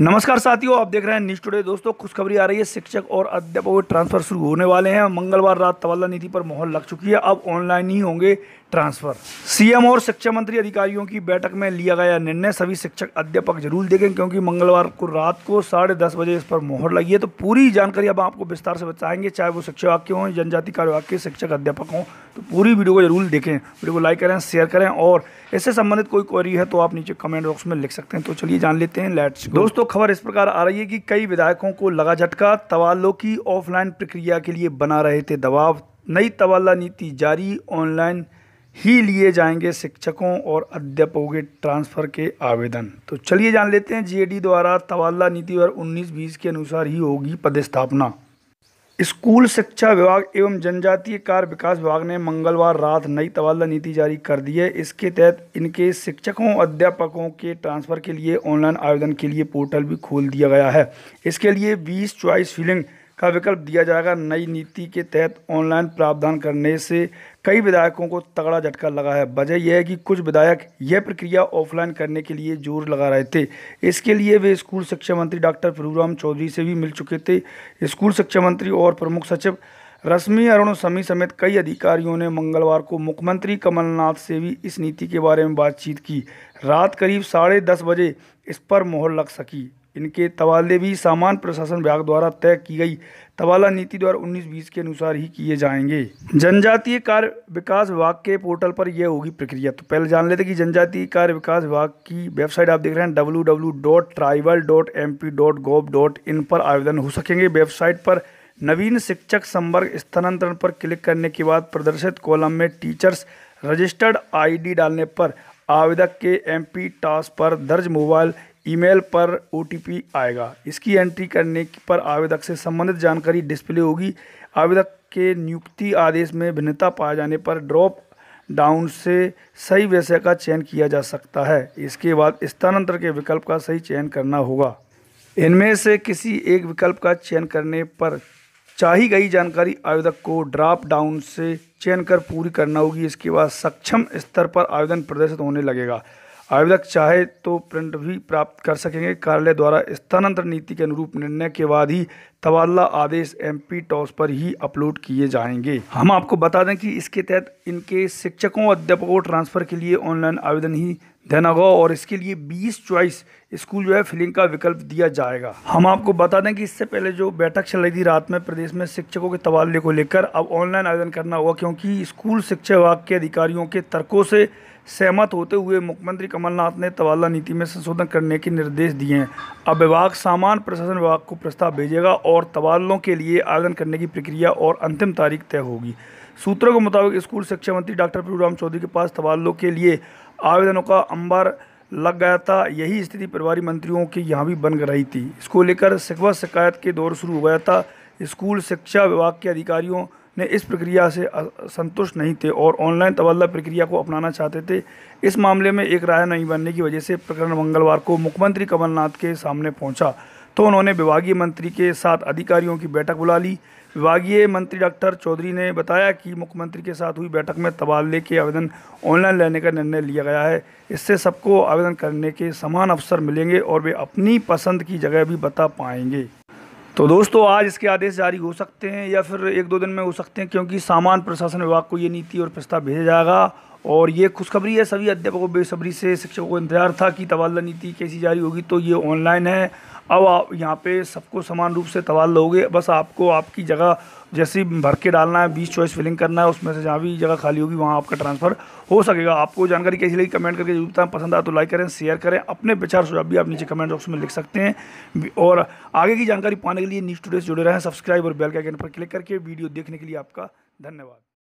नमस्कार साथियों आप देख रहे हैं न्यूज टुडे दोस्तों खुशखबरी आ रही है शिक्षक और अध्यापकों के ट्रांसफर शुरू होने वाले हैं मंगलवार रात तबादला नीति पर मोहर लग चुकी है अब ऑनलाइन ही होंगे ट्रांसफर सीएम और शिक्षा मंत्री अधिकारियों की बैठक में लिया गया निर्णय सभी शिक्षक अध्यापक जरूर देखें क्योंकि मंगलवार को रात को साढ़े दस बजे इस पर मोहर लगी है तो पूरी जानकारी अब आपको विस्तार से बताएंगे चाहे वो शिक्षा वाक्य हों जनजाति कार्य वाक्य शिक्षक अध्यापक हों तो पूरी वीडियो को जरूर देखें वीडियो को लाइक करें शेयर करें और इससे संबंधित कोई क्वेरी है तो आप नीचे कमेंट बॉक्स में लिख सकते हैं तो चलिए जान लेते हैं लेट्स दोस्तों खबर इस प्रकार आ रही है कि कई विधायकों को लगा झटका तवालों की ऑफलाइन प्रक्रिया के लिए बना रहे थे दबाव नई तवाला नीति जारी ऑनलाइन ही लिए जाएंगे शिक्षकों और अध्यापकों के ट्रांसफ़र के आवेदन तो चलिए जान लेते हैं जीएडी द्वारा तवाला नीति और 19-20 के अनुसार ही होगी पदस्थापना स्कूल शिक्षा विभाग एवं जनजातीय कार्य विकास विभाग ने मंगलवार रात नई तबादला नीति जारी कर दी है इसके तहत इनके शिक्षकों अध्यापकों के ट्रांसफ़र के लिए ऑनलाइन आवेदन के लिए पोर्टल भी खोल दिया गया है इसके लिए बीस चॉइस फिलिंग का विकल्प दिया जाएगा नई नीति के तहत ऑनलाइन प्रावधान करने से कई विधायकों को तगड़ा झटका लगा है वजह यह है कि कुछ विधायक यह प्रक्रिया ऑफलाइन करने के लिए जोर लगा रहे थे इसके लिए वे स्कूल शिक्षा मंत्री डॉक्टर प्रभुराम चौधरी से भी मिल चुके थे स्कूल शिक्षा मंत्री और प्रमुख सचिव रश्मि अरुण समी समेत कई अधिकारियों ने मंगलवार को मुख्यमंत्री कमलनाथ से भी इस नीति के बारे में बातचीत की रात करीब साढ़े दस बजे इस पर मोहर लग सकी इनके तवाले भी सामान्य प्रशासन विभाग द्वारा तय की गई तवाला नीति द्वारा उन्नीस बीस के अनुसार ही किए जाएंगे जनजातीय कार्य विकास विभाग के पोर्टल पर यह होगी प्रक्रिया तो पहले जान लेते कि जनजातीय कार्य विकास विभाग की वेबसाइट आप देख रहे हैं डब्ल्यू पर आवेदन हो सकेंगे वेबसाइट पर नवीन शिक्षक संवर्ग स्थानांतरण पर क्लिक करने के बाद प्रदर्शित कॉलम में टीचर्स रजिस्टर्ड आईडी डालने पर आवेदक के एमपी टास्क पर दर्ज मोबाइल ईमेल पर ओ आएगा इसकी एंट्री करने पर आवेदक से संबंधित जानकारी डिस्प्ले होगी आवेदक के नियुक्ति आदेश में भिन्नता पाए जाने पर ड्रॉप डाउन से सही विषय का चयन किया जा सकता है इसके बाद स्थानांतर के विकल्प का सही चयन करना होगा इनमें से किसी एक विकल्प का चयन करने पर चाही गई जानकारी आवेदक को ड्रॉप डाउन से चयन कर पूरी करना होगी इसके बाद सक्षम स्तर पर आवेदन प्रदर्शित होने लगेगा आवेदक चाहे तो प्रिंट भी प्राप्त कर सकेंगे कार्यालय द्वारा स्थानांतरण नीति के अनुरूप निर्णय के बाद ही तबादला आदेश एम पी टॉस पर ही अपलोड किए जाएंगे हम आपको बता दें कि इसके तहत इनके शिक्षकों अध्यापकों ट्रांसफर के लिए ऑनलाइन आवेदन ही देनागा और इसके लिए 20 चॉइस स्कूल जो है फिलिंग का विकल्प दिया जाएगा हम आपको बता दें कि इससे पहले जो बैठक चल रही थी रात में प्रदेश में शिक्षकों के तबादले को लेकर अब ऑनलाइन आवेदन करना होगा क्योंकि स्कूल शिक्षा विभाग के अधिकारियों के तर्कों से सहमत होते हुए मुख्यमंत्री कमलनाथ ने तबादला नीति में संशोधन करने के निर्देश दिए हैं अब विभाग सामान्य प्रशासन विभाग को प्रस्ताव भेजेगा और तबादलों के लिए आवेदन करने की प्रक्रिया और अंतिम तारीख तय होगी सूत्रों के मुताबिक स्कूल शिक्षा मंत्री डॉक्टर प्रभुराम चौधरी के पास तबादलों के लिए आवेदनों का अंबार लग गया था यही स्थिति प्रभारी मंत्रियों की यहाँ भी बन रही थी इसको लेकर शिकवा शिकायत के दौर शुरू हो गया था स्कूल शिक्षा विभाग के अधिकारियों ने इस प्रक्रिया से संतुष्ट नहीं थे और ऑनलाइन तबादला प्रक्रिया को अपनाना चाहते थे इस मामले में एक राय नहीं बनने की वजह से प्रकरण मंगलवार को मुख्यमंत्री कमलनाथ के सामने पहुंचा तो उन्होंने विभागीय मंत्री के साथ अधिकारियों की बैठक बुला ली विभागीय मंत्री डॉक्टर चौधरी ने बताया कि मुख्यमंत्री के साथ हुई बैठक में तबादले के आवेदन ऑनलाइन लेने का निर्णय लिया गया है इससे सबको आवेदन करने के समान अवसर मिलेंगे और वे अपनी पसंद की जगह भी बता पाएंगे तो दोस्तों आज इसके आदेश जारी हो सकते हैं या फिर एक दो दिन में हो सकते हैं क्योंकि सामान्य प्रशासन विभाग को ये नीति और प्रस्ताव भेजा जाएगा और ये खुशखबरी है सभी अध्यापकों बेसब्री से शिक्षकों को इंतजार था कि तबादला नीति कैसी जारी होगी तो ये ऑनलाइन है अब आप यहाँ पे सबको समान रूप से तवाल लोगे बस आपको आपकी जगह जैसी भर के डालना है बीस चॉइस फिलिंग करना है उसमें से जहाँ भी जगह खाली होगी वहाँ आपका ट्रांसफ़र हो सकेगा आपको जानकारी कैसी लगी कमेंट करके जरूरत है पसंद आया तो लाइक करें शेयर करें अपने विचार सुझाव भी आप नीचे कमेंट बॉक्स में लिख सकते हैं और आगे की जानकारी पाने के लिए न्यूज़ टूडे से जुड़े रहें सब्सक्राइब और बेल के आइकन पर क्लिक करके वीडियो देखने के लिए आपका धन्यवाद